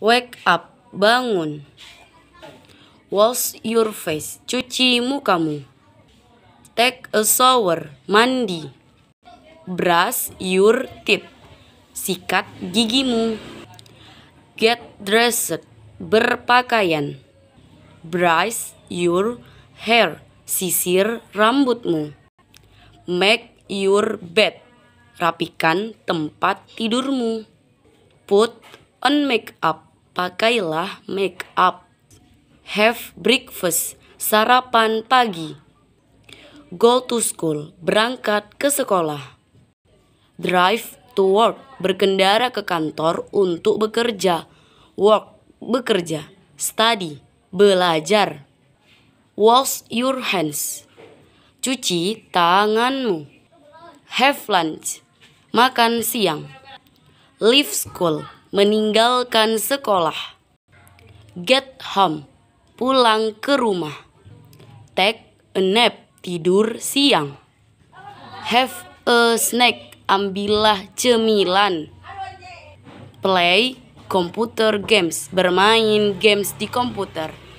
Wake up, bangun. Wash your face, cuci mukamu. Take a shower, mandi. Brush your teeth, sikat gigimu. Get dressed, berpakaian. Brush your hair, sisir rambutmu. Make your bed, rapikan tempat tidurmu. Put on makeup pakailah make up. Have breakfast, sarapan pagi. Go to school, berangkat ke sekolah. Drive to work, berkendara ke kantor untuk bekerja. Work, bekerja. Study, belajar. Wash your hands, cuci tanganmu. Have lunch, makan siang. Leave school, meninggalkan sekolah. Get home, pulang ke rumah. Take a nap, tidur siang. Have a snack, ambillah cemilan. Play computer games, bermain games di komputer.